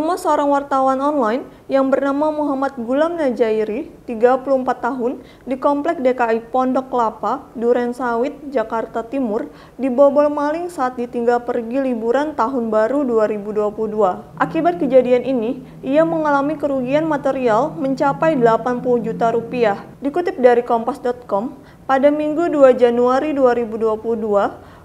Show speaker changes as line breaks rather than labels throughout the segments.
rumah seorang wartawan online yang bernama Muhammad Gulam Najairi, 34 tahun, di Komplek DKI Pondok Kelapa, Duren Sawit, Jakarta Timur, dibobol maling saat ditinggal pergi liburan tahun baru 2022. Akibat kejadian ini, ia mengalami kerugian material mencapai 80 juta rupiah. Dikutip dari kompas.com, pada Minggu 2 Januari 2022,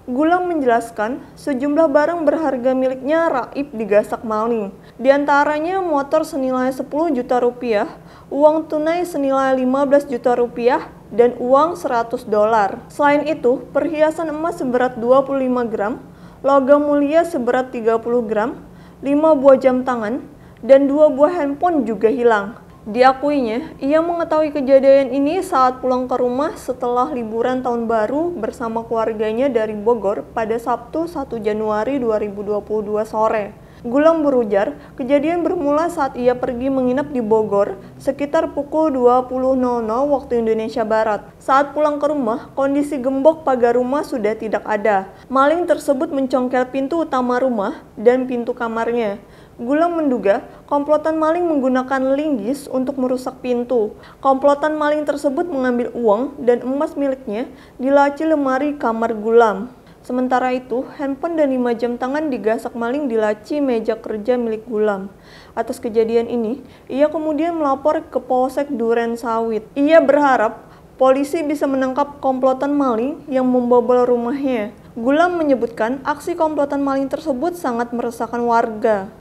Gulang menjelaskan, sejumlah barang berharga miliknya raib digasak maling. Di antaranya motor senilai 10 juta rupiah, uang tunai senilai 15 juta rupiah, dan uang 100 dolar. Selain itu, perhiasan emas seberat 25 gram, logam mulia seberat 30 gram, 5 buah jam tangan, dan dua buah handphone juga hilang. Diakuinya, ia mengetahui kejadian ini saat pulang ke rumah setelah liburan tahun baru bersama keluarganya dari Bogor pada Sabtu 1 Januari 2022 sore. Gulam berujar, kejadian bermula saat ia pergi menginap di Bogor sekitar pukul 20.00 waktu Indonesia Barat. Saat pulang ke rumah, kondisi gembok pagar rumah sudah tidak ada. Maling tersebut mencongkel pintu utama rumah dan pintu kamarnya. Gulam menduga komplotan maling menggunakan linggis untuk merusak pintu. Komplotan maling tersebut mengambil uang dan emas miliknya di laci lemari kamar Gulam. Sementara itu, handphone dan lima jam tangan digasak maling di laci meja kerja milik Gulam. Atas kejadian ini, ia kemudian melapor ke Polsek Duren Sawit. Ia berharap polisi bisa menangkap komplotan maling yang membobol rumahnya. Gulam menyebutkan aksi komplotan maling tersebut sangat meresahkan warga.